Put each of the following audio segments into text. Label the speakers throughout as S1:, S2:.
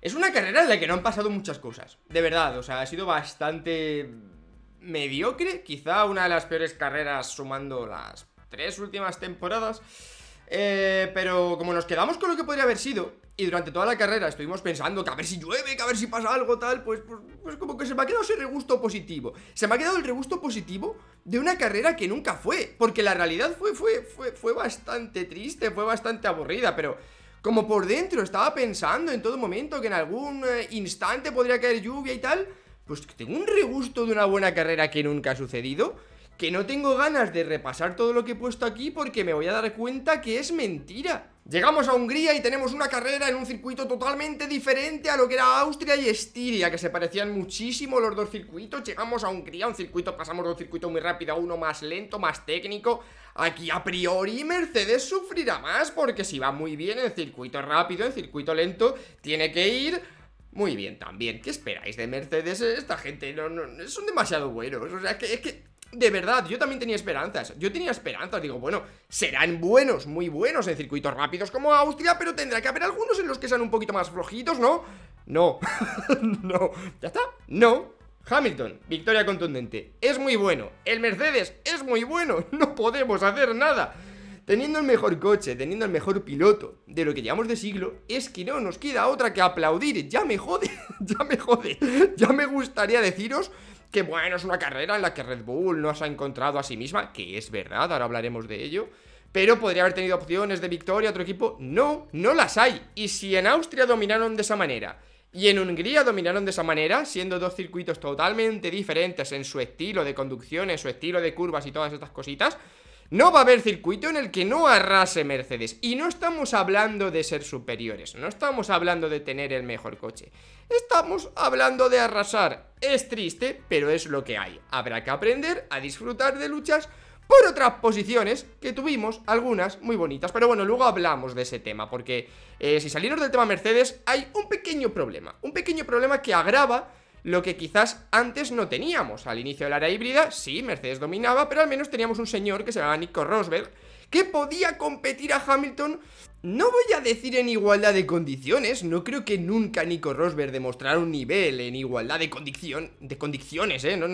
S1: Es una carrera en la que no han pasado muchas cosas. De verdad, o sea, ha sido bastante mediocre. Quizá una de las peores carreras sumando las tres últimas temporadas. Eh, pero como nos quedamos con lo que podría haber sido, y durante toda la carrera estuvimos pensando que a ver si llueve, que a ver si pasa algo tal, pues, pues, pues, como que se me ha quedado ese regusto positivo. Se me ha quedado el regusto positivo de una carrera que nunca fue, porque la realidad fue, fue, fue, fue bastante triste, fue bastante aburrida, pero como por dentro estaba pensando en todo momento que en algún eh, instante podría caer lluvia y tal, pues tengo un regusto de una buena carrera que nunca ha sucedido que no tengo ganas de repasar todo lo que he puesto aquí porque me voy a dar cuenta que es mentira. Llegamos a Hungría y tenemos una carrera en un circuito totalmente diferente a lo que era Austria y Estiria, que se parecían muchísimo los dos circuitos. Llegamos a Hungría, un circuito, pasamos de un circuito muy rápido a uno más lento, más técnico. Aquí a priori Mercedes sufrirá más porque si va muy bien en circuito rápido, en circuito lento, tiene que ir muy bien también. ¿Qué esperáis de Mercedes? Esta gente no, son demasiado buenos. O sea, que, es que de verdad, yo también tenía esperanzas. Yo tenía esperanzas, digo, bueno, serán buenos, muy buenos en circuitos rápidos como Austria, pero tendrá que haber algunos en los que sean un poquito más flojitos, ¿no? No, no, ya está, no. Hamilton, victoria contundente, es muy bueno. El Mercedes es muy bueno, no podemos hacer nada. Teniendo el mejor coche, teniendo el mejor piloto de lo que llevamos de siglo, es que no nos queda otra que aplaudir. Ya me jode, ya me jode, ya me gustaría deciros que bueno, es una carrera en la que Red Bull no se ha encontrado a sí misma, que es verdad, ahora hablaremos de ello, pero podría haber tenido opciones de victoria otro equipo. No, no las hay. Y si en Austria dominaron de esa manera y en Hungría dominaron de esa manera, siendo dos circuitos totalmente diferentes en su estilo de conducción, en su estilo de curvas y todas estas cositas, no va a haber circuito en el que no arrase Mercedes. Y no estamos hablando de ser superiores, no estamos hablando de tener el mejor coche. Estamos hablando de arrasar. Es triste, pero es lo que hay. Habrá que aprender a disfrutar de luchas por otras posiciones que tuvimos, algunas muy bonitas. Pero bueno, luego hablamos de ese tema, porque eh, si salimos del tema Mercedes hay un pequeño problema. Un pequeño problema que agrava lo que quizás antes no teníamos. Al inicio de la era híbrida, sí, Mercedes dominaba, pero al menos teníamos un señor que se llamaba Nico Rosberg, que podía competir a Hamilton, no voy a decir en igualdad de condiciones, no creo que nunca Nico Rosberg demostrara un nivel en igualdad de condición, de condiciones, eh, no,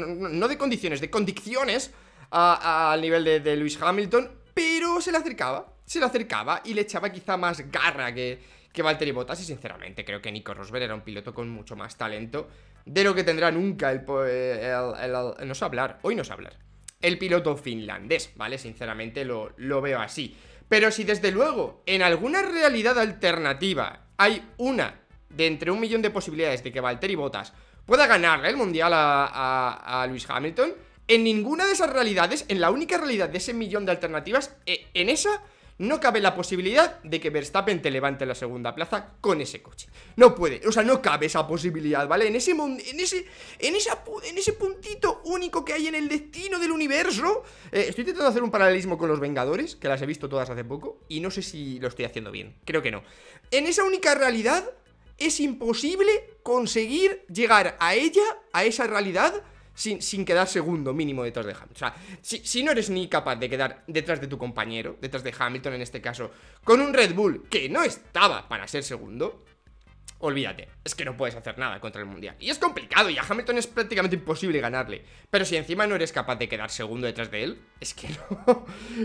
S1: de condiciones, de condiciones al nivel de, de Lewis Hamilton, pero se le acercaba, se le acercaba y le echaba quizá más garra que, que Valtteri Bottas y sinceramente creo que Nico Rosberg era un piloto con mucho más talento de lo que tendrá nunca eh, el, el, no sé hablar, hoy no sé hablar, el piloto finlandés, ¿vale? Sinceramente lo, lo veo así. Pero si desde luego en alguna realidad alternativa hay una de entre un millón de posibilidades de que Valtteri Bottas pueda ganar el Mundial a, a, a Hamilton, en ninguna de esas realidades, en la única realidad de ese millón de alternativas, eh, en esa no cabe la posibilidad de que Verstappen te levante la segunda plaza con ese coche. No puede, o sea, no cabe esa posibilidad, ¿vale? En ese en ese en esa, en ese puntito único que hay en el destino del universo, eh, estoy intentando hacer un paralelismo con los Vengadores, que las he visto todas hace poco y no sé si lo estoy haciendo bien. Creo que no. En esa única realidad es imposible conseguir llegar a ella, a esa realidad sin, quedar segundo mínimo detrás de Hamilton. O sea, si, no eres ni capaz de quedar detrás de tu compañero, detrás de Hamilton en este caso, con un Red Bull que no estaba para ser segundo, olvídate, es que no puedes hacer nada contra el Mundial. Y es complicado, y a Hamilton es prácticamente imposible ganarle. Pero si encima no eres capaz de quedar segundo detrás de él, es que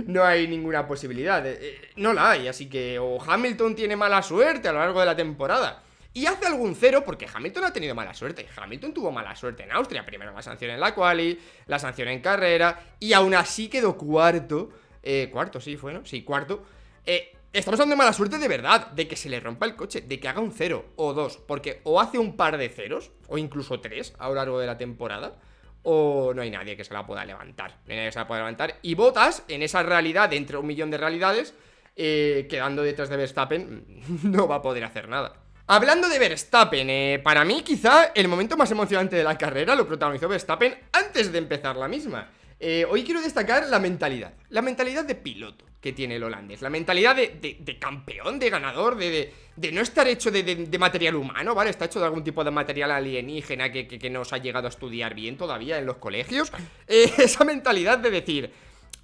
S1: no, hay ninguna posibilidad. Eh, eh, no la hay, así que o Hamilton tiene mala suerte a lo largo de la temporada, y hace algún cero porque Hamilton ha tenido mala suerte. Hamilton tuvo mala suerte en Austria, primero la sanción en la quali, la sanción en carrera y aún así quedó cuarto. Eh, cuarto, sí, fue, ¿no? Sí, cuarto. Eh, estamos hablando de mala suerte de verdad, de que se le rompa el coche, de que haga un cero o dos, porque o hace un par de ceros, o incluso tres a lo largo de la temporada, o no hay nadie que se la pueda levantar. No hay nadie se la pueda levantar. Y botas en esa realidad, entre un millón de realidades, eh, quedando detrás de Verstappen, no va a poder hacer nada. Hablando de Verstappen, eh, para mí quizá el momento más emocionante de la carrera lo protagonizó Verstappen antes de empezar la misma. Eh, hoy quiero destacar la mentalidad, la mentalidad de piloto que tiene el holandés, la mentalidad de, campeón, de ganador, de, no estar hecho de, material humano, ¿vale? Está hecho de algún tipo de material alienígena que, nos no se ha llegado a estudiar bien todavía en los colegios. Eh, esa mentalidad de decir,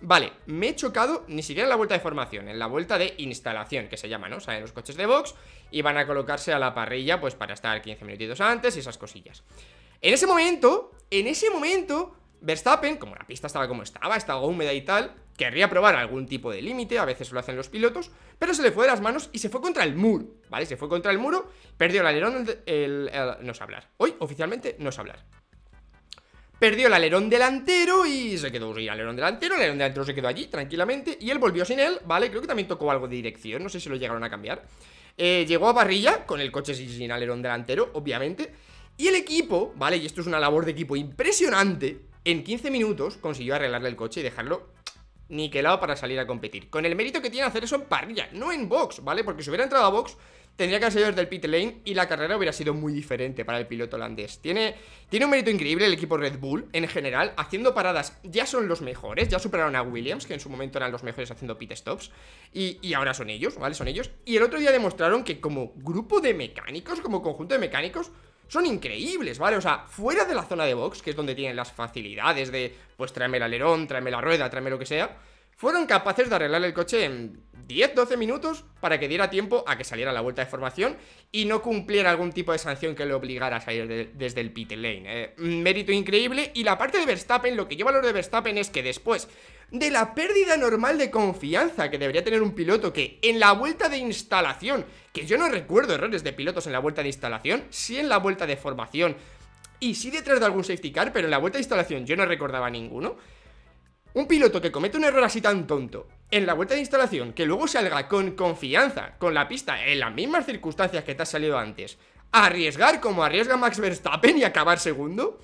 S1: Vale, me he chocado ni siquiera en la vuelta de formación, en la vuelta de instalación, que se llama, ¿no? O en los coches de box y van a colocarse a la parrilla, pues para estar 15 minutitos antes y esas cosillas. En ese momento, en ese momento, Verstappen, como la pista estaba como estaba, estaba húmeda y tal, querría probar algún tipo de límite, a veces lo hacen los pilotos, pero se le fue de las manos y se fue contra el muro, ¿vale? Se fue contra el muro, perdió el alerón, el, no hablar. Hoy, oficialmente, no hablar perdió el alerón delantero y se quedó sin alerón delantero, el alerón delantero se quedó allí tranquilamente y él volvió sin él, ¿vale? Creo que también tocó algo de dirección, no sé si lo llegaron a cambiar. Eh, llegó a parrilla con el coche sin, alerón delantero, obviamente. Y el equipo, ¿vale? Y esto es una labor de equipo impresionante, en 15 minutos consiguió arreglarle el coche y dejarlo niquelado para salir a competir. Con el mérito que tiene hacer eso en parrilla, no en box, ¿vale? Porque si hubiera entrado a box tendría que haber salido desde el pit lane y la carrera hubiera sido muy diferente para el piloto holandés. Tiene, tiene un mérito increíble el equipo Red Bull en general, haciendo paradas ya son los mejores, ya superaron a Williams, que en su momento eran los mejores haciendo pit stops, y, y ahora son ellos, ¿vale? Son ellos. Y el otro día demostraron que como grupo de mecánicos, como conjunto de mecánicos, son increíbles, ¿vale? O sea, fuera de la zona de box, que es donde tienen las facilidades de, pues tráeme el alerón, tráeme la rueda, tráeme lo que sea fueron capaces de arreglar el coche en 10-12 minutos para que diera tiempo a que saliera la vuelta de formación y no cumpliera algún tipo de sanción que le obligara a salir desde el pit lane. Eh. Mm, mérito increíble y la parte de Verstappen, lo que lleva valoro de Verstappen es que después de la pérdida normal de confianza que debería tener un piloto que en la vuelta de instalación, que yo no recuerdo errores de pilotos en la vuelta de instalación, sí en la vuelta de formación y sí detrás de algún safety car, pero en la vuelta de instalación yo no recordaba ninguno. Un piloto que comete un error así tan tonto en la vuelta de instalación, que luego salga con confianza, con la pista, en las mismas circunstancias que te ha salido antes, a arriesgar como arriesga Max Verstappen y acabar segundo,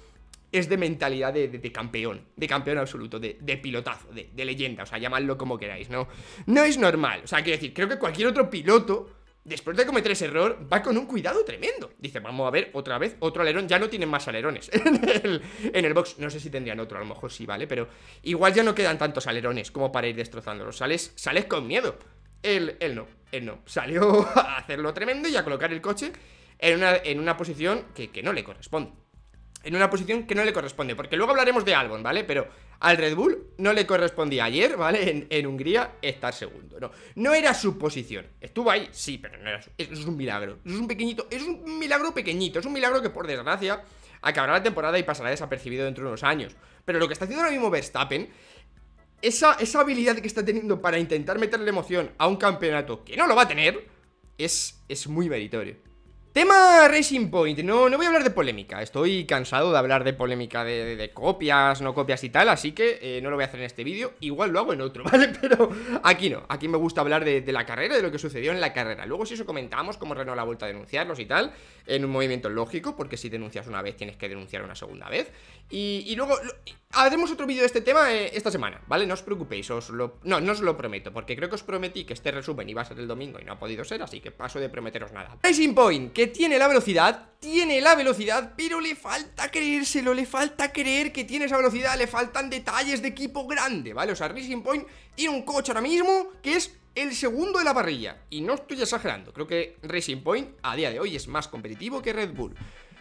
S1: es de mentalidad de, campeón, de campeón absoluto, de, de pilotazo, de, leyenda, o sea, llamadlo como queráis, ¿no? No es normal, o sea, quiero decir, creo que cualquier otro piloto después de cometer ese error, va con un cuidado tremendo. Dice, vamos a ver, otra vez, otro alerón, ya no tienen más alerones en el, box. No sé si tendrían otro, a lo mejor sí, ¿vale? Pero igual ya no quedan tantos alerones como para ir destrozándolos. Sales, sales con miedo. Él, él no, él no. Salió a hacerlo tremendo y a colocar el coche en una, en una posición que no le corresponde en una posición que no le corresponde, porque luego hablaremos de Albon, ¿vale? Pero al Red Bull no le correspondía ayer, ¿vale? En, Hungría estar segundo, no, no era su posición, estuvo ahí, sí, pero no era su, eso es un milagro, eso es un pequeñito, es un milagro pequeñito, es un milagro que por desgracia acabará la temporada y pasará desapercibido dentro de unos años, pero lo que está haciendo ahora mismo Verstappen esa, esa, habilidad que está teniendo para intentar meterle emoción a un campeonato que no lo va a tener, es, es muy meritorio. Tema Racing Point, no, no voy a hablar de polémica, estoy cansado de hablar de polémica de, copias, no copias y tal, así que eh, no lo voy a hacer en este vídeo, igual lo hago en otro, ¿vale? Pero aquí no, aquí me gusta hablar de, la carrera, de lo que sucedió en la carrera, luego si eso comentamos, cómo Renault la vuelta a denunciarlos y tal, en un movimiento lógico, porque si denuncias una vez tienes que denunciar una segunda vez, y, luego haremos otro vídeo de este tema eh, esta semana, ¿vale? No os preocupéis, os lo, no, no os lo prometo, porque creo que os prometí que este resumen iba a ser el domingo y no ha podido ser, así que paso de prometeros nada. Racing Point, tiene la velocidad, tiene la velocidad, pero le falta creérselo, le falta creer que tiene esa velocidad, le faltan detalles de equipo grande, ¿vale? O sea, Racing Point tiene un coche ahora mismo que es el segundo de la parrilla. Y no estoy exagerando, creo que Racing Point a día de hoy es más competitivo que Red Bull.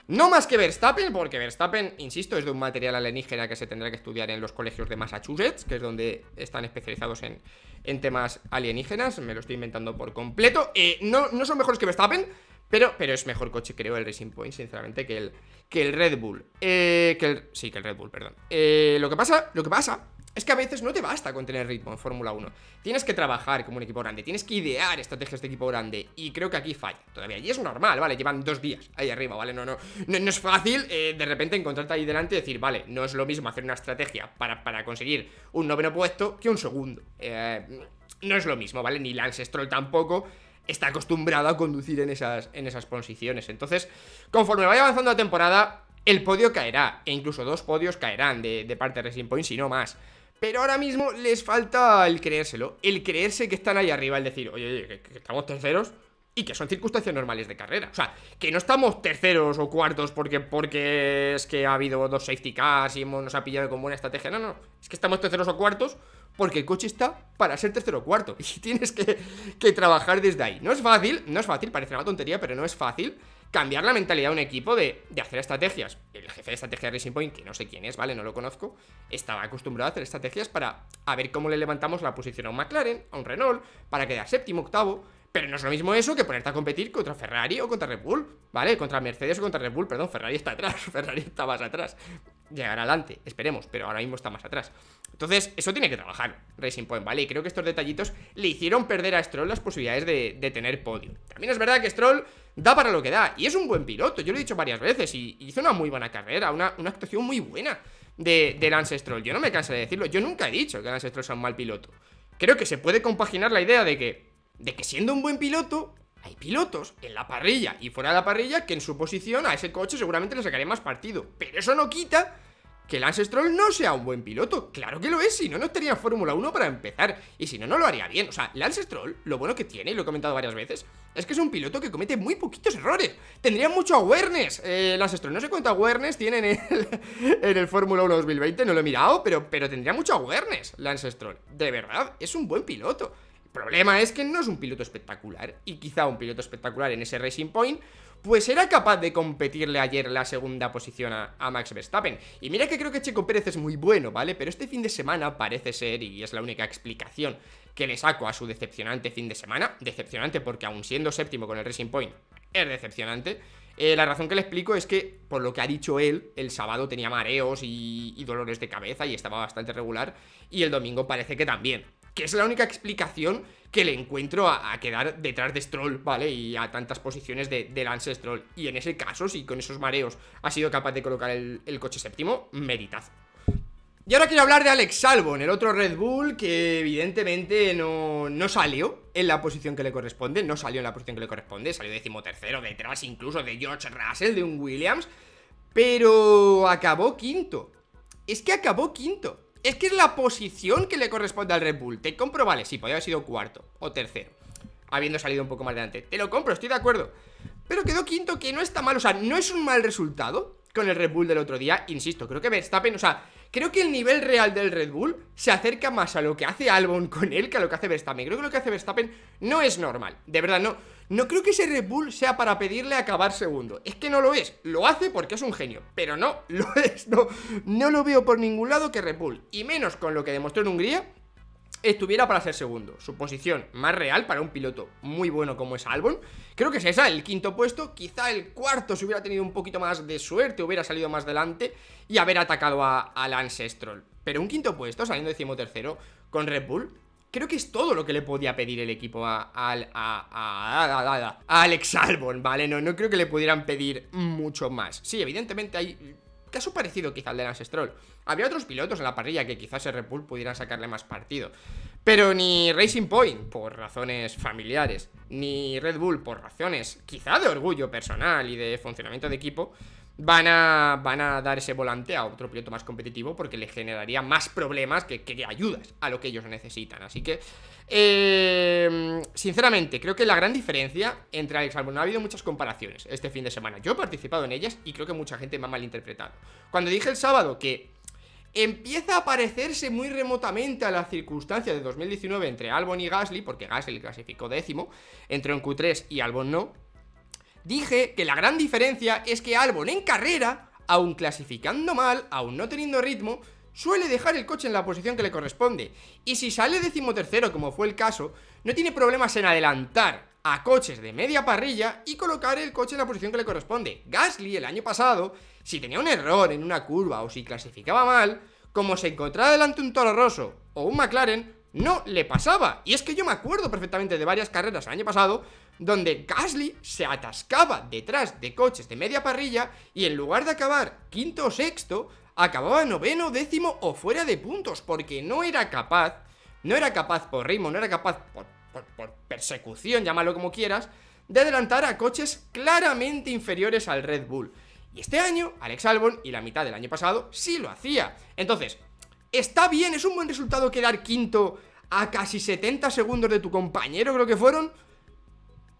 S1: No más que Verstappen, porque Verstappen, insisto, es de un material alienígena que se tendrá que estudiar en los colegios de Massachusetts, que es donde están especializados en, temas alienígenas, me lo estoy inventando por completo. Eh, no son mejores que Verstappen, pero, pero es mejor coche, creo, el Racing Point, sinceramente, que el, que el Red Bull. Eh, que sí, que el Red Bull, perdón. Eh, lo, que pasa, lo que pasa es que a veces no te basta con tener ritmo en Fórmula 1. Tienes que trabajar como un equipo grande, tienes que idear estrategias de equipo grande. Y creo que aquí falla todavía. Y es normal, ¿vale? Llevan dos días ahí arriba, ¿vale? No, no, no, es fácil eh, de repente encontrarte ahí delante y decir, vale, no es lo mismo hacer una estrategia para, para conseguir un noveno puesto que un segundo. no es lo mismo, ¿vale? Ni Lance Stroll tampoco está acostumbrado a conducir en esas, en esas posiciones. Entonces, conforme vaya avanzando la temporada, el podio caerá, e incluso dos podios caerán de, parte de Racing Point, si no más. Pero ahora mismo les falta el creérselo, el creerse que están ahí arriba, el decir, oye, oye, que, estamos terceros, y que son circunstancias normales de carrera. O sea, que no estamos terceros o cuartos porque, porque es que ha habido dos safety cars y nos ha pillado con buena estrategia. No, no, es que estamos terceros o cuartos porque el coche está para ser tercero o cuarto y tienes que, que, trabajar desde ahí. No es fácil, no es fácil, parece una tontería, pero no es fácil cambiar la mentalidad de un equipo de, hacer estrategias. El jefe de estrategia de Racing Point, que no sé quién es, ¿vale? No lo conozco, estaba acostumbrado a hacer estrategias para a ver cómo le levantamos la posición a un McLaren, a un Renault, para quedar séptimo, octavo. Pero no es lo mismo eso que ponerte a competir contra Ferrari o contra Red Bull, ¿vale? Contra Mercedes o contra Red Bull, perdón, Ferrari está atrás, Ferrari está más atrás. Llegará adelante, esperemos, pero ahora mismo está más atrás. Entonces, eso tiene que trabajar Racing Point, ¿vale? Y creo que estos detallitos le hicieron perder a Stroll las posibilidades de, tener podio. También es verdad que Stroll da para lo que da y es un buen piloto, yo lo he dicho varias veces y hizo una muy buena carrera, una, actuación muy buena de, de Lance Stroll. Yo no me canso de decirlo, yo nunca he dicho que Lance Stroll sea un mal piloto. Creo que se puede compaginar la idea de que de que siendo un buen piloto, hay pilotos en la parrilla y fuera de la parrilla que en su posición a ese coche seguramente le sacaría más partido. Pero eso no quita que Lance Stroll no sea un buen piloto. Claro que lo es, si no, no tenía Fórmula 1 para empezar. Y si no, no lo haría bien. O sea, Lance Stroll, lo bueno que tiene, y lo he comentado varias veces, es que es un piloto que comete muy poquitos errores. Tendría mucho awareness. Eh, Lance Stroll, no sé cuánto awareness tiene en el, Fórmula 1 2020, no lo he mirado, pero, pero tendría mucho awareness Lance Stroll. De verdad, es un buen piloto problema es que no es un piloto espectacular y quizá un piloto espectacular en ese Racing Point pues era capaz de competirle ayer la segunda posición a, Max Verstappen. Y mira que creo que Checo Pérez es muy bueno, ¿vale? Pero este fin de semana parece ser, y es la única explicación que le saco a su decepcionante fin de semana, decepcionante porque aún siendo séptimo con el Racing Point, es decepcionante, eh, la razón que le explico es que, por lo que ha dicho él, el sábado tenía mareos y dolores de cabeza y estaba bastante regular, y el domingo parece que también que es la única explicación que le encuentro a, quedar detrás de Stroll, ¿vale? Y a tantas posiciones de, Lance Stroll. Y en ese caso, si con esos mareos ha sido capaz de colocar el, coche séptimo, meritazo. Y ahora quiero hablar de Alex Salvo, en el otro Red Bull que evidentemente no, no, salió en la posición que le corresponde, no salió en la posición que le corresponde, salió decimotercero detrás incluso de George Russell, de un Williams, pero acabó quinto. Es que acabó quinto. Es que es la posición que le corresponde al Red Bull. Te compro, vale, sí, podría haber sido cuarto o tercero. Habiendo salido un poco más delante. Te lo compro, estoy de acuerdo. Pero quedó quinto, que no está mal. O sea, no es un mal resultado con el Red Bull del otro día. Insisto, creo que Verstappen, o sea, creo que el nivel real del Red Bull se acerca más a lo que hace Albon con él que a lo que hace Verstappen. Creo que lo que hace Verstappen no es normal. De verdad, no. No creo que ese Red Bull sea para pedirle acabar segundo. Es que no lo es. Lo hace porque es un genio. Pero no, lo es. No, lo veo por ningún lado que Red Bull, y menos con lo que demostró en Hungría, estuviera para ser segundo. Su posición más real para un piloto muy bueno como es Albon, creo que es esa, el quinto puesto. Quizá el cuarto se hubiera tenido un poquito más de suerte, hubiera salido más adelante y haber atacado a, al Ancestral. Pero un quinto puesto, saliendo decimotercero, con Red Bull, Creo que es todo lo que le podía pedir el equipo a, Alex Albon, ¿vale? No, creo que le pudieran pedir mucho más. Sí, evidentemente hay caso parecido quizá al de Lance Stroll. Había otros pilotos en la parrilla que quizás el Red Bull pudieran sacarle más partido. Pero ni Racing Point por razones familiares, ni Red Bull por razones quizá de orgullo personal y de funcionamiento de equipo, van a, van a dar ese volante a otro piloto más competitivo porque le generaría más problemas que, que ayudas a lo que ellos necesitan. Así que, em, sinceramente, creo que la gran diferencia entre Alex Albon, ha habido muchas comparaciones este fin de semana. Yo he participado en ellas y creo que mucha gente me ha malinterpretado. Cuando dije el sábado que empieza a parecerse muy remotamente a la circunstancia de 2019 entre Albon y Gasly, porque Gasly clasificó décimo, entre en Q3 y Albon no, dije que la gran diferencia es que Albon en carrera, aun clasificando mal, aun no teniendo ritmo, suele dejar el coche en la posición que le corresponde. Y si sale decimotercero, como fue el caso, no tiene problemas en adelantar a coches de media parrilla y colocar el coche en la posición que le corresponde. Gasly el año pasado, si tenía un error en una curva o si clasificaba mal, como se encontraba delante un Toro Rosso o un McLaren, no le pasaba. Y es que yo me acuerdo perfectamente de varias carreras el año pasado donde Gasly se atascaba detrás de coches de media parrilla y en lugar de acabar quinto o sexto, acababa noveno, décimo o fuera de puntos, porque no era capaz, no era capaz por ritmo, no era capaz por, persecución, llámalo como quieras, de adelantar a coches claramente inferiores al Red Bull. Y este año, Alex Albon y la mitad del año pasado sí lo hacía. Entonces, está bien, es un buen resultado quedar quinto a casi 70 segundos de tu compañero, creo que fueron,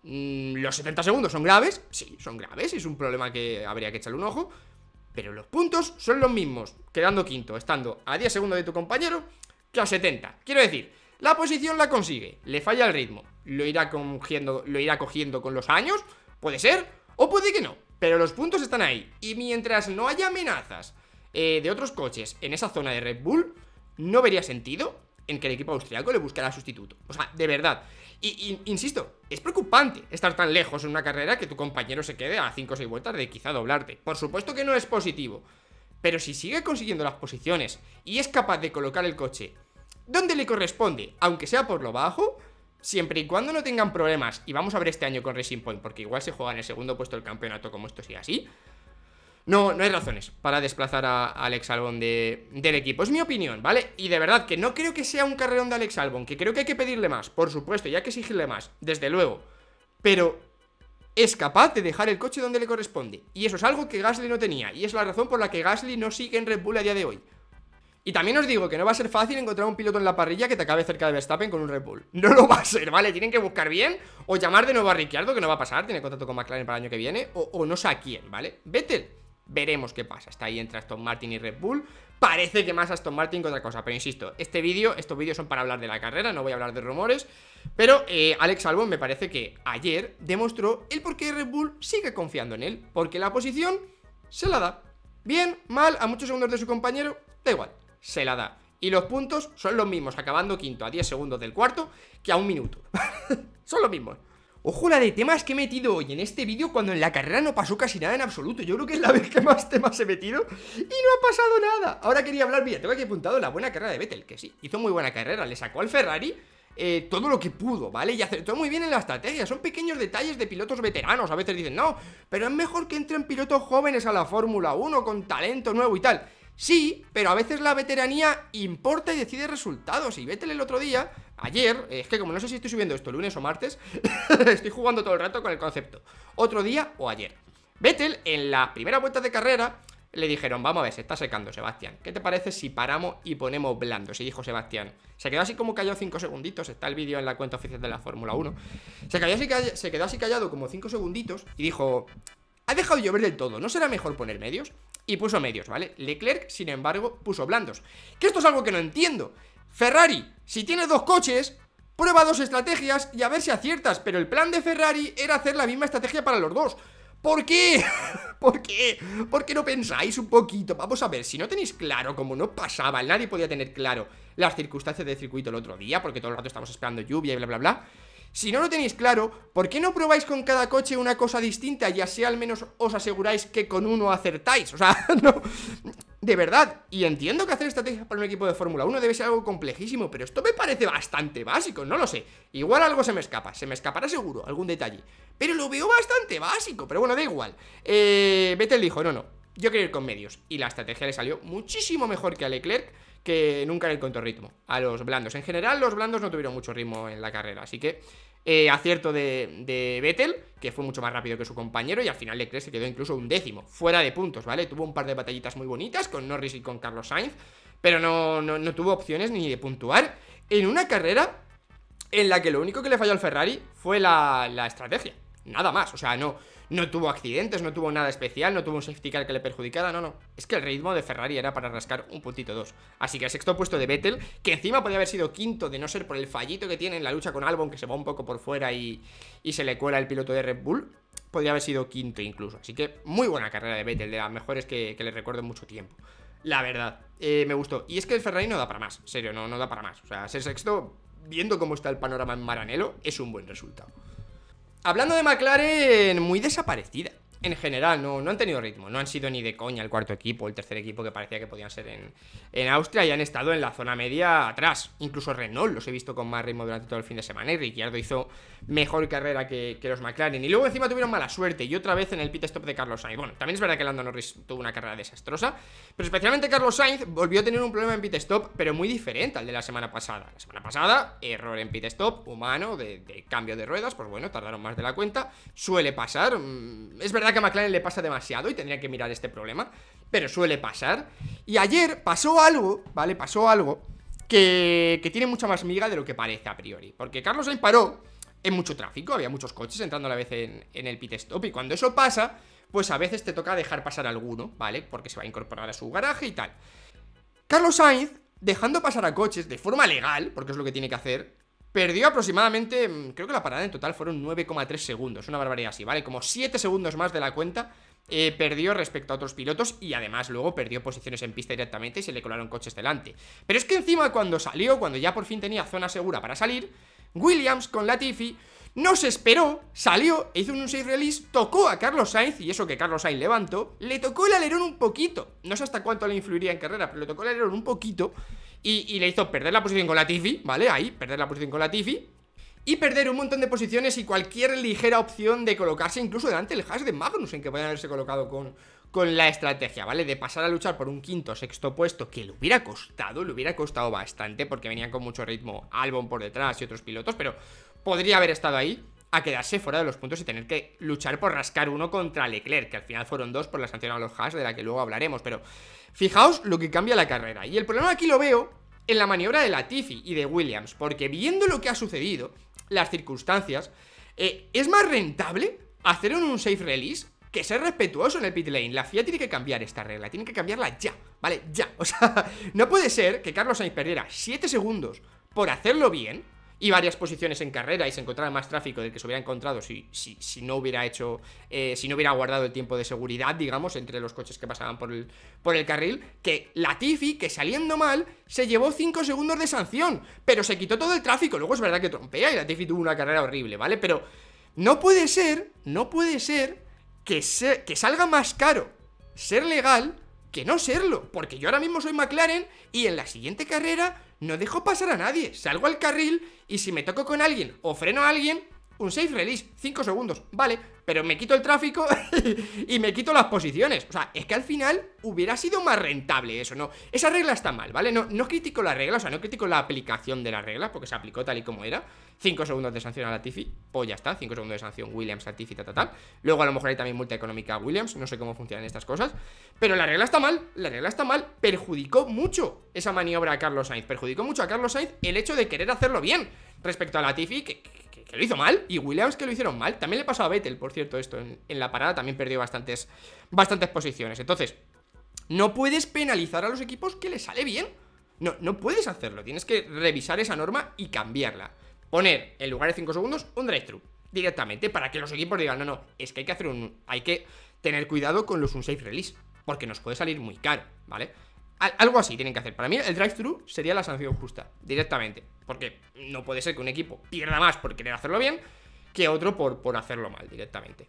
S1: ¿Los 70 segundos son graves? Sí, son graves, es un problema que habría que echarle un ojo. Pero los puntos son los mismos, quedando quinto, estando a 10 segundos de tu compañero que a 70. Quiero decir, la posición la consigue, le falla el ritmo, lo irá cogiendo, lo irá cogiendo con los años, puede ser, o puede que no, pero los puntos están ahí. Y mientras no haya amenazas eh, de otros coches en esa zona de Red Bull, no vería sentido en que el equipo austriaco le buscara sustituto. O sea, de verdad, y, insisto, es preocupante estar tan lejos en una carrera que tu compañero se quede a 5 o 6 vueltas de quizá doblarte. Por supuesto que no es positivo, pero si sigue consiguiendo las posiciones y es capaz de colocar el coche donde le corresponde, aunque sea por lo bajo, siempre y cuando no tengan problemas, y vamos a ver este año con Racing Point, porque igual se juega en el segundo puesto del campeonato como esto sea así, no, no hay razones para desplazar a Alex Albon del equipo. Es mi opinión, ¿vale? Y de verdad que no creo que sea un carrerón de Alex Albon, que creo que hay que pedirle más, por supuesto, y hay que exigirle más, desde luego. Pero es capaz de dejar el coche donde le corresponde. Y eso es algo que Gasly no tenía, y es la razón por la que Gasly no sigue en Red Bull a día de hoy. Y también os digo que no va a ser fácil encontrar un piloto en la parrilla que te acabe cerca de Verstappen con un Red Bull. No lo va a ser, ¿vale? Tienen que buscar bien o llamar de nuevo a Ricciardo, que no va a pasar, tiene contrato con McLaren para el año que viene, o, o no sé a quién, ¿vale? Vettel Veremos qué pasa. Está ahí entre Aston Martin y Red Bull. Parece que más Aston Martin que otra cosa, pero insisto, este vídeo, estos vídeos son para hablar de la carrera, no voy a hablar de rumores. Pero eh, Alex Albon me parece que ayer demostró el por qué Red Bull sigue confiando en él, porque la posición se la da. Bien, mal, a muchos segundos de su compañero, da igual, se la da. Y los puntos son los mismos, acabando quinto a 10 segundos del cuarto que a un minuto. son los mismos. Ojo la de temas que he metido hoy en este vídeo cuando en la carrera no pasó casi nada en absoluto. Yo creo que es la vez que más temas he metido y no ha pasado nada. Ahora quería hablar, mira, tengo aquí apuntado la buena carrera de Vettel, que sí, hizo muy buena carrera, le sacó al Ferrari eh, todo lo que pudo, ¿vale? Y acertó muy bien en la estrategia. Son pequeños detalles de pilotos veteranos. A veces dicen, no, pero es mejor que entren pilotos jóvenes a la Fórmula 1 con talento nuevo y tal. Sí, pero a veces la veteranía importa y decide resultados. Y Vettel el otro día Ayer, es que como no sé si estoy subiendo esto lunes o martes, estoy jugando todo el rato con el concepto. Otro día o ayer. Vettel, en la primera vuelta de carrera, le dijeron, vamos a ver, se está secando Sebastián. ¿Qué te parece si paramos y ponemos blandos, y dijo Sebastián. Se quedó así como callado 5 segunditos. Está el vídeo en la cuenta oficial de la Fórmula 1. Se, quedó así callado como 5 segunditos y dijo, ha dejado de llover del todo. ¿No será mejor poner medios? Y puso medios, ¿vale? Leclerc, sin embargo, puso blandos. Que esto es algo que no entiendo. Ferrari, si tienes dos coches, prueba dos estrategias y a ver si aciertas. Pero el plan de Ferrari era hacer la misma estrategia para los dos. ¿Por qué? ¿Por qué? ¿Por qué no pensáis un poquito? Vamos a ver, si no tenéis claro, como no pasaba, nadie podía tener claro las circunstancias del circuito el otro día, porque todo el rato estamos esperando lluvia y bla, bla, bla. Si no lo tenéis claro, ¿por qué no probáis con cada coche una cosa distinta y así al menos os aseguráis que con uno acertáis? O sea, no... De verdad, y entiendo que hacer estrategias para un equipo de Fórmula 1 debe ser algo complejísimo, pero esto me parece bastante básico, no lo sé. Igual algo se me escapa, se me escapará seguro, algún detalle. Pero lo veo bastante básico, pero bueno, da igual. Eh, Vettel dijo, no, no, yo quiero ir con medios. Y la estrategia le salió muchísimo mejor que a Leclerc que nunca le el ritmo a los blandos. En general, los blandos no tuvieron mucho ritmo en la carrera, así que eh, acierto de, de, Vettel, que fue mucho más rápido que su compañero, y al final Leclerc se quedó incluso un décimo, fuera de puntos, ¿vale? Tuvo un par de batallitas muy bonitas con Norris y con Carlos Sainz, pero no, tuvo opciones ni de puntuar en una carrera en la que lo único que le falló al Ferrari fue la, la estrategia, nada más, o sea, no no tuvo accidentes, no tuvo nada especial, no tuvo un safety car que le perjudicara, no, no. Es que el ritmo de Ferrari era para rascar un puntito dos. Así que el sexto puesto de Vettel, que encima podía haber sido quinto de no ser por el fallito que tiene en la lucha con Albon, que se va un poco por fuera y, se le cuela el piloto de Red Bull, podría haber sido quinto incluso. Así que muy buena carrera de Vettel, de las mejores que, que le recuerdo mucho tiempo. La verdad, eh, me gustó. Y es que el Ferrari no da para más, serio, no, no da para más. O sea, ser sexto, viendo cómo está el panorama en Maranelo es un buen resultado. Hablando de McLaren, muy desaparecida en general no, no han tenido ritmo, no han sido ni de coña el cuarto equipo, el tercer equipo que parecía que podían ser en, Austria y han estado en la zona media atrás. Incluso Renault los he visto con más ritmo durante todo el fin de semana y Ricciardo hizo mejor carrera que, que los McLaren. Y luego encima tuvieron mala suerte y otra vez en el pit stop de Carlos Sainz. Bueno, también es verdad que Lando Norris tuvo una carrera desastrosa, pero especialmente Carlos Sainz volvió a tener un problema en pit stop, pero muy diferente al de la semana pasada. La semana pasada, error en pit stop, humano, de cambio de ruedas, pues bueno, tardaron más de la cuenta, suele pasar. Mm, es verdad que a McLaren le pasa demasiado y tendría que mirar este problema, pero suele pasar. Y ayer pasó algo, ¿vale? Pasó algo que, tiene mucha más miga de lo que parece a priori. Porque Carlos Sainz paró en mucho tráfico, había muchos coches entrando a la vez en el pit stop y cuando eso pasa, pues a veces te toca dejar pasar alguno, ¿vale? Porque se va a incorporar a su garaje y tal. Carlos Sainz, dejando pasar a coches de forma legal, porque es lo que tiene que hacer, Perdió aproximadamente, mm, creo que la parada en total fueron 9,3 segundos, una barbaridad así, ¿vale? Como 7 segundos más de la cuenta eh, perdió respecto a otros pilotos y además luego perdió posiciones en pista directamente y se le colaron coches delante. Pero es que encima cuando salió, cuando ya por fin tenía zona segura para salir, Williams con Latifi no se esperó, salió, e hizo un safe release, tocó a Carlos Sainz, y eso que Carlos Sainz levantó, le tocó el alerón un poquito, no sé hasta cuánto le influiría en carrera, pero le tocó el alerón un poquito, y, le hizo perder la posición con la Tifi, ¿vale? Ahí, perder la posición con la Tiffy Y perder un montón de posiciones y cualquier ligera opción de colocarse incluso delante del hash de Magnus En que podían haberse colocado con, con la estrategia, ¿vale? De pasar a luchar por un quinto o sexto puesto que le hubiera costado, le hubiera costado bastante porque venían con mucho ritmo Albon por detrás y otros pilotos, pero podría haber estado ahí a quedarse fuera de los puntos y tener que luchar por rascar uno contra Leclerc, que al final fueron dos por la sanción a los Haas, de la que luego hablaremos. Pero fijaos lo que cambia la carrera. Y el problema aquí lo veo en la maniobra de Latifi y de Williams, porque viendo lo que ha sucedido, las circunstancias, eh, es más rentable hacer un safe release que ser respetuoso en el pit lane. La FIA tiene que cambiar esta regla, tiene que cambiarla ya, ¿vale? Ya. O sea, no puede ser que Carlos Sainz perdiera 7 segundos por hacerlo bien y varias posiciones en carrera y se encontraba más tráfico del que se hubiera encontrado si, si no hubiera hecho, eh, si no hubiera guardado el tiempo de seguridad, digamos, entre los coches que pasaban por el, por el carril, que Latifi, que saliendo mal, se llevó 5 segundos de sanción, pero se quitó todo el tráfico, luego es verdad que trompea y Latifi tuvo una carrera horrible, ¿vale? Pero no puede ser, no puede ser que, que salga más caro ser legal que no serlo, porque yo ahora mismo soy McLaren y en la siguiente carrera no dejo pasar a nadie, salgo al carril y si me toco con alguien o freno a alguien, un safe release, 5 segundos, vale, pero me quito el tráfico y me quito las posiciones. O sea, es que al final hubiera sido más rentable eso, ¿no? Esa regla está mal, ¿vale? No, no critico la regla, o sea, no critico la aplicación de la regla, porque se aplicó tal y como era. 5 segundos de sanción a la Tiffy. pues ya está, 5 segundos de sanción Williams a Tiffy, ta, tal, Luego a lo mejor hay también multa económica a Williams, no sé cómo funcionan estas cosas. Pero la regla está mal, la regla está mal, perjudicó mucho esa maniobra a Carlos Sainz, perjudicó mucho a Carlos Sainz el hecho de querer hacerlo bien respecto a la que, que lo hizo mal, y Williams que lo hicieron mal. También le pasó a Vettel, por cierto, esto en, la parada también perdió bastantes, bastantes posiciones. Entonces, no puedes penalizar a los equipos que les sale bien. No, no puedes hacerlo, tienes que revisar esa norma y cambiarla. Poner en lugar de 5 segundos un drive-thru directamente para que los equipos digan, no, no, es que hay que hacer un. Hay que tener cuidado con los unsafe release, porque nos puede salir muy caro, ¿vale? Algo así tienen que hacer. Para mí, el drive-thru sería la sanción justa, directamente. Porque no puede ser que un equipo pierda más por querer hacerlo bien que otro por, por hacerlo mal directamente.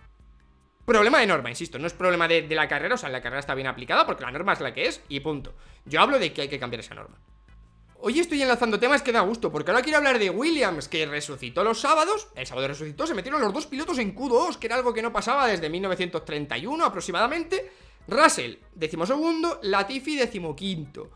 S1: Problema de norma, insisto, no es problema de, de la carrera, o sea, la carrera está bien aplicada porque la norma es la que es y punto. Yo hablo de que hay que cambiar esa norma. Hoy estoy enlazando temas que da gusto, porque ahora quiero hablar de Williams, que resucitó los sábados. El sábado resucitó, se metieron los dos pilotos en Q2, que era algo que no pasaba desde 1931 aproximadamente. Russell, decimosegundo, Latifi, decimoquinto.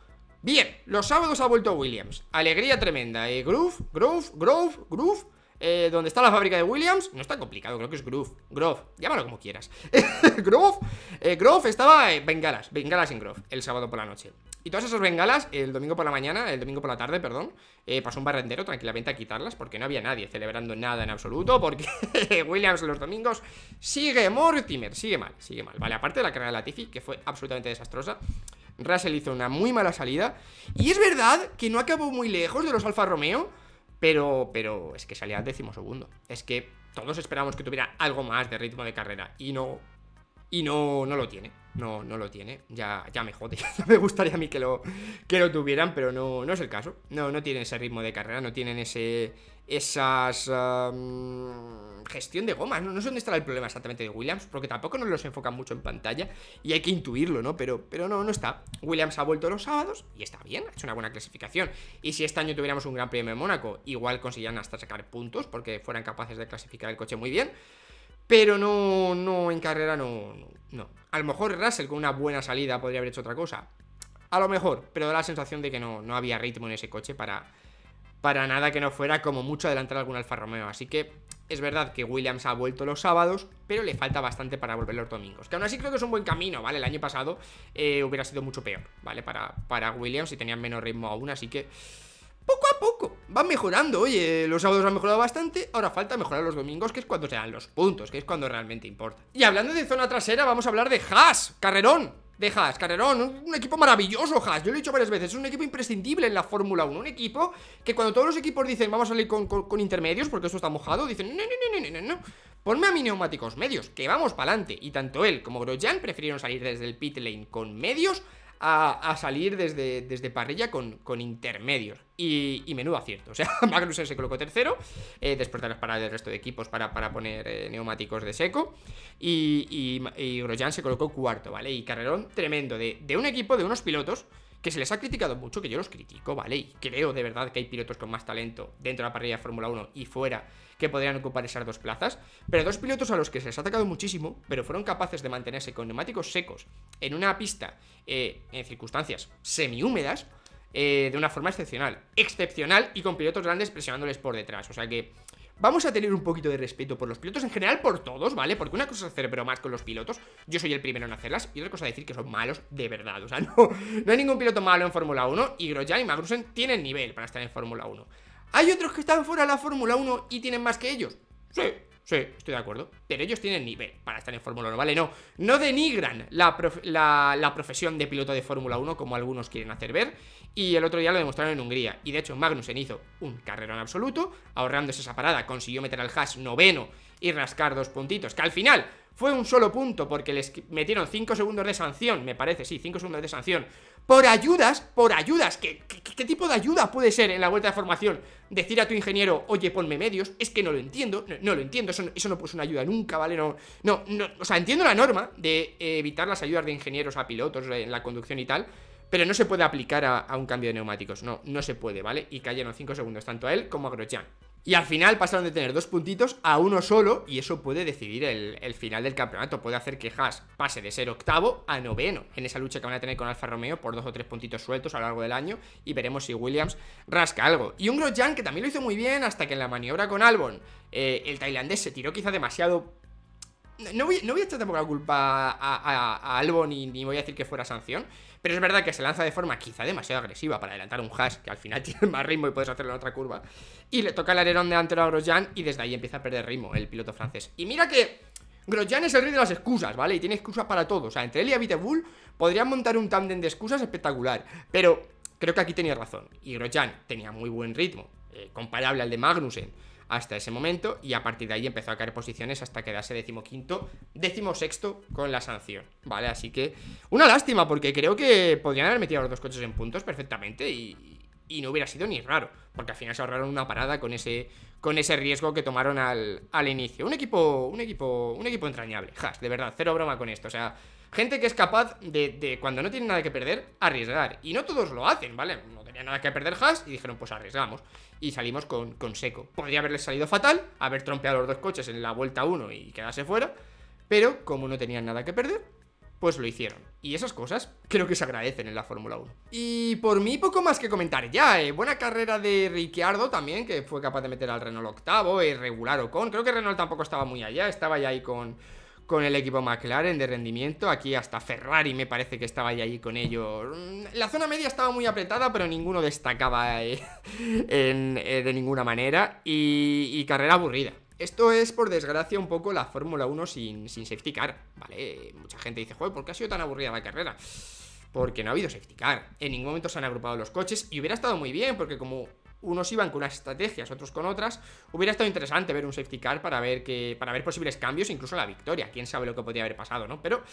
S1: Bien, los sábados ha vuelto Williams. Alegría tremenda. Eh, groove, Groove, Groove, Groove. Eh, donde está la fábrica de Williams. No está complicado, creo que es Groove. Groove, llámalo como quieras. Groove, eh, estaba en bengalas, bengalas en Grove, el sábado por la noche. Y todas esas bengalas, el domingo por la mañana, el domingo por la tarde, perdón, eh, pasó un barrendero tranquilamente a quitarlas porque no había nadie celebrando nada en absoluto. Porque Williams los domingos sigue Mortimer, sigue mal, sigue mal. Vale, aparte de la carrera de Tiffy que fue absolutamente desastrosa. Russell hizo una muy mala salida. Y es verdad que no acabó muy lejos de los Alfa Romeo, pero, pero es que salía al segundo Es que todos esperamos que tuviera algo más de ritmo de carrera y no. Y no, no lo tiene. No, no lo tiene. Ya, ya me jode. me gustaría a mí que lo, que lo tuvieran, pero no, no es el caso. No, no tienen ese ritmo de carrera, no tienen ese esas em, gestión de gomas. No, no, sé dónde estará el problema exactamente de Williams, porque tampoco nos los enfocan mucho en pantalla y hay que intuirlo, ¿no? Pero, pero no, no está. Williams ha vuelto los sábados y está bien, ha hecho una buena clasificación. Y si este año tuviéramos un Gran Premio en Mónaco, igual conseguían hasta sacar puntos porque fueran capaces de clasificar el coche muy bien. Pero no, no, en carrera no, no, A lo mejor Russell con una buena salida podría haber hecho otra cosa. A lo mejor, pero da la sensación de que no, no había ritmo en ese coche para, para nada que no fuera como mucho adelantar algún Alfa Romeo. Así que es verdad que Williams ha vuelto los sábados, pero le falta bastante para volver los domingos. Que aún así creo que es un buen camino, ¿vale? El año pasado eh, hubiera sido mucho peor, ¿vale? Para, para Williams y tenían menos ritmo aún, así que poco a poco van mejorando. Oye, los sábados han mejorado bastante, ahora falta mejorar los domingos, que es cuando se dan los puntos, que es cuando realmente importa. Y hablando de zona trasera, vamos a hablar de Haas, carrerón de Haas. Carrerón, un, equipo maravilloso, Haas. Yo lo he dicho varias veces, es un equipo imprescindible en la Fórmula 1. Un equipo que cuando todos los equipos dicen vamos a salir con, intermedios porque esto está mojado, dicen no, no, no, no, no, no. Ponme a mí neumáticos medios, que vamos para adelante. Y tanto él como Grosjean prefirieron salir desde el pit lane con medios a, salir desde, desde parrilla con, con intermedios. Y, menudo acierto. O sea, Magnussen se colocó tercero, eh, después de las paradas del resto de equipos para, para poner eh, neumáticos de seco. Y, Grosjean se colocó cuarto, ¿vale? Y carrerón tremendo de, de un equipo, de unos pilotos que se les ha criticado mucho, que yo los critico, ¿vale? Y creo de verdad que hay pilotos con más talento dentro de la parrilla de Fórmula 1 y fuera que podrían ocupar esas dos plazas, pero dos pilotos a los que se les ha atacado muchísimo, pero fueron capaces de mantenerse con neumáticos secos en una pista eh, en circunstancias semi-húmedas, eh, de una forma excepcional, excepcional y con pilotos grandes presionándoles por detrás. O sea que vamos a tener un poquito de respeto por los pilotos en general, por todos, ¿vale? Porque una cosa es hacer bromas con los pilotos, yo soy el primero en hacerlas, y otra cosa es decir que son malos de verdad. O sea, no, no hay ningún piloto malo en Fórmula 1 y Grosjean y Magnussen tienen nivel para estar en Fórmula 1. ¿Hay otros que están fuera de la Fórmula 1 y tienen más que ellos? Sí, sí, estoy de acuerdo. Pero ellos tienen nivel para estar en Fórmula 1, ¿vale? No, no denigran la, profesión de piloto de Fórmula 1 como algunos quieren hacer ver. Y el otro día lo demostraron en Hungría. Y de hecho, Magnussen hizo un en absoluto, ahorrándose esa parada, consiguió meter al Haas noveno y rascar dos puntitos, que al final fue un solo punto porque les metieron 5 segundos de sanción, me parece, sí, 5 segundos de sanción. Por ayudas, por ayudas. ¿Qué, tipo de ayuda puede ser en la vuelta de formación? Decir a tu ingeniero, oye, ponme medios, es que no lo entiendo, no, lo entiendo, eso, no es una ayuda nunca, ¿vale? No, no, o sea, entiendo la norma de evitar las ayudas de ingenieros a pilotos en la conducción y tal. Pero no se puede aplicar a, un cambio de neumáticos, no, no se puede, ¿vale? Y cayeron 5 segundos tanto a él como a Grosjean. Y al final pasaron de tener dos puntitos a uno solo y eso puede decidir el, final del campeonato. Puede hacer que Haas pase de ser octavo a noveno en esa lucha que van a tener con Alfa Romeo por dos o tres puntitos sueltos a lo largo del año y veremos si Williams rasca algo. Y un Grosjean que también lo hizo muy bien hasta que en la maniobra con Albon eh, el tailandés se tiró quizá demasiado no voy, a echar tampoco la culpa a, Albon ni, voy a decir que fuera sanción, pero es verdad que se lanza de forma quizá demasiado agresiva para adelantar un hash, que al final tiene más ritmo y puedes hacerlo en otra curva. Y le toca el alerón delantero a Grosjean y desde ahí empieza a perder ritmo el piloto francés. Y mira que Grosjean es el rey de las excusas, ¿vale? Y tiene excusas para todo. O sea, entre él y Abitebull podrían montar un tándem de excusas espectacular. Pero creo que aquí tenía razón. Y Grosjean tenía muy buen ritmo, eh, comparable al de Magnussen hasta ese momento y a partir de ahí empezó a caer posiciones hasta quedarse decimoquinto, decimosexto con la sanción, ¿vale? Así que una lástima porque creo que podrían haber metido a los dos coches en puntos perfectamente y, no hubiera sido ni raro, porque al final se ahorraron una parada con ese, con ese riesgo que tomaron al, inicio. Un equipo, un equipo, un equipo entrañable, de verdad, cero broma con esto, o sea... Gente que es capaz de, cuando no tiene nada que perder, arriesgar. Y no todos lo hacen, ¿vale? No tenía nada que perder Haas y dijeron, pues arriesgamos. Y salimos con, con seco. Podría haberles salido fatal, haber trompeado los dos coches en la vuelta 1 y quedarse fuera. Pero como no tenían nada que perder, pues lo hicieron. Y esas cosas creo que se agradecen en la Fórmula 1. Y por mí poco más que comentar ya. Eh. Buena carrera de Ricciardo también, que fue capaz de meter al Renault octavo, irregular eh, regular o con. Creo que Renault tampoco estaba muy allá, estaba ya ahí con con el equipo McLaren de rendimiento. Aquí hasta Ferrari me parece que estaba ya allí con ellos. Mm, la zona media estaba muy apretada, pero ninguno destacaba eh, eh, de ninguna manera. Y, carrera aburrida. Esto es, por desgracia, un poco la Fórmula 1 sin, sin safety car, ¿vale? Mucha gente dice, joder, ¿por qué ha sido tan aburrida la carrera? Porque no ha habido safety car. En ningún momento se han agrupado los coches y hubiera estado muy bien, porque como unos iban con unas estrategias, otros con otras, hubiera estado interesante ver un safety car para ver que para ver posibles cambios, incluso la victoria, quién sabe lo que podría haber pasado, ¿no? Pero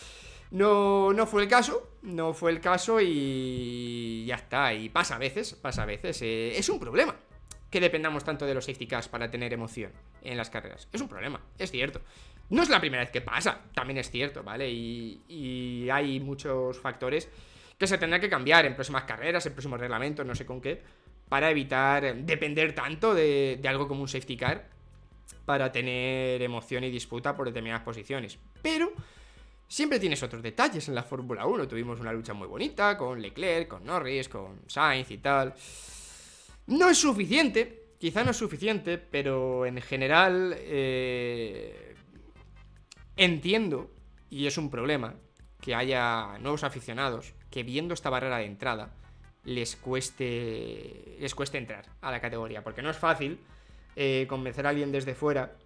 S1: no, no fue el caso, no fue el caso y ya está, y pasa a veces, pasa a veces, eh, es un problema que dependamos tanto de los safety cars para tener emoción en las carreras, es un problema, es cierto. No es la primera vez que pasa, también es cierto, ¿vale? y, hay muchos factores que se tendrán que cambiar en próximas carreras, en próximos reglamentos, no sé con qué para evitar depender tanto de, algo como un safety car para tener emoción y disputa por determinadas posiciones. Pero siempre tienes otros detalles en la Fórmula 1. Tuvimos una lucha muy bonita con Leclerc, con Norris, con Sainz y tal. No es suficiente, quizá no es suficiente, pero en general eh, entiendo, y es un problema, que haya nuevos aficionados que viendo esta barrera de entrada les cueste, les cueste entrar a la categoría, porque no es fácil eh, convencer a alguien desde fuera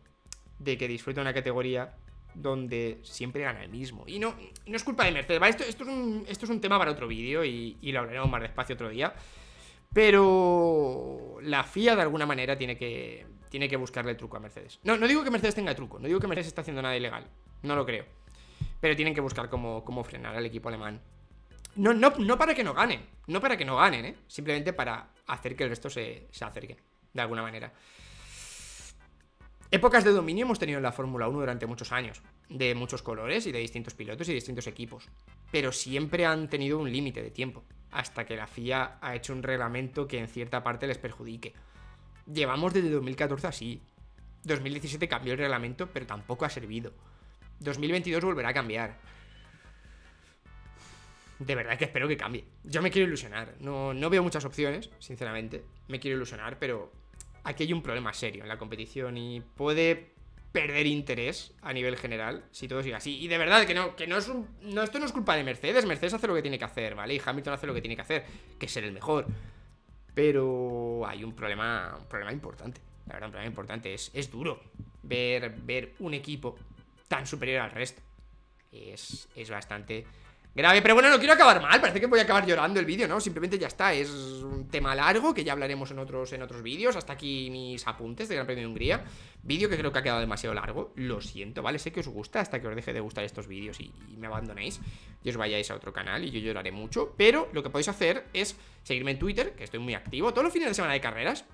S1: de que disfruta una categoría donde siempre gana el mismo. Y no, no es culpa de Mercedes, Esto, esto, es, un, esto es, un, tema para otro vídeo y, lo hablaremos más despacio otro día. Pero la FIA de alguna manera tiene que, tiene que buscarle el truco a Mercedes. No, no digo que Mercedes tenga truco, no digo que Mercedes está haciendo nada ilegal, no lo creo. Pero tienen que buscar como cómo frenar al equipo alemán no, no, no para que no ganen, no para que no ganen, ¿eh? Simplemente para hacer que el resto se, se acerque, de alguna manera. Épocas de dominio hemos tenido en la Fórmula 1 durante muchos años, de muchos colores y de distintos pilotos y distintos equipos, pero siempre han tenido un límite de tiempo, hasta que la FIA ha hecho un reglamento que en cierta parte les perjudique. Llevamos desde 2014 así. 2017 cambió el reglamento, pero tampoco ha servido. 2022 volverá a cambiar de verdad que espero que cambie. Yo me quiero ilusionar. No, veo muchas opciones, sinceramente. Me quiero ilusionar, pero aquí hay un problema serio en la competición y puede perder interés a nivel general si todo sigue así. Y de verdad que no, que no es esto no es culpa de Mercedes. Mercedes hace lo que tiene que hacer, ¿vale? Y Hamilton hace lo que tiene que hacer, que es ser el mejor. Pero hay un problema, un problema importante. La verdad, un problema importante. Es, es duro ver, ver un equipo tan superior al resto. Es, es bastante, grave Pero bueno, no quiero acabar mal, parece que voy a acabar llorando el vídeo, ¿no? Simplemente ya está, es un tema largo que ya hablaremos en otros, en otros vídeos Hasta aquí mis apuntes de Gran Premio de Hungría Vídeo que creo que ha quedado demasiado largo, lo siento, ¿vale? Sé que os gusta hasta que os deje de gustar estos vídeos y, me abandonéis Y os vayáis a otro canal y yo lloraré mucho Pero lo que podéis hacer es seguirme en Twitter, que estoy muy activo Todos los fines de semana de carreras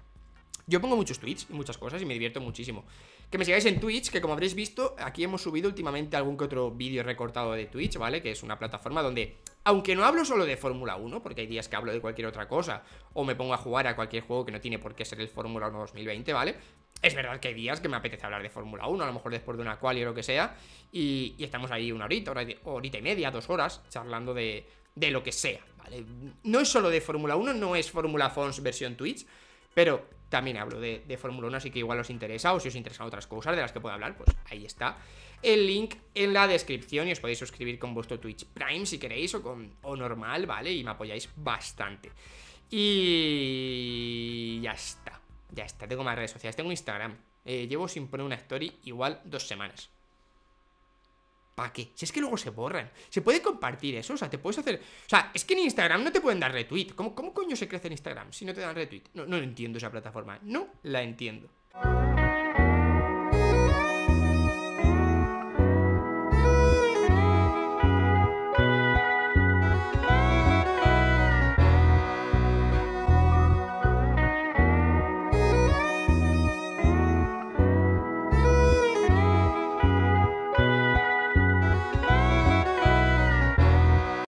S1: yo pongo muchos tweets y muchas cosas y me divierto muchísimo que me sigáis en Twitch, que como habréis visto, aquí hemos subido últimamente algún que otro vídeo recortado de Twitch, ¿vale? Que es una plataforma donde, aunque no hablo solo de Fórmula 1, porque hay días que hablo de cualquier otra cosa, o me pongo a jugar a cualquier juego que no tiene por qué ser el Fórmula 1 2020, ¿vale? Es verdad que hay días que me apetece hablar de Fórmula 1, a lo mejor después de una cual o lo que sea, y, estamos ahí una horita, horita y media, dos horas, charlando de, de lo que sea, ¿vale? No es solo de Fórmula 1, no es Fórmula Fons versión Twitch, pero también hablo de, Fórmula 1, así que igual os interesa o si os interesan otras cosas de las que puedo hablar, pues ahí está el link en la descripción y os podéis suscribir con vuestro Twitch Prime si queréis o, con, normal, ¿vale? Y me apoyáis bastante. Y ya está, ya está, tengo más redes sociales, tengo Instagram. Eh, llevo sin poner una story igual dos semanas. ¿Para qué? Si es que luego se borran. Se puede compartir eso, o sea, te puedes hacer. O sea, es que en Instagram no te pueden dar retweet. ¿Cómo, cómo coño se crece en Instagram si no te dan retweet? No, no entiendo esa plataforma. No la entiendo.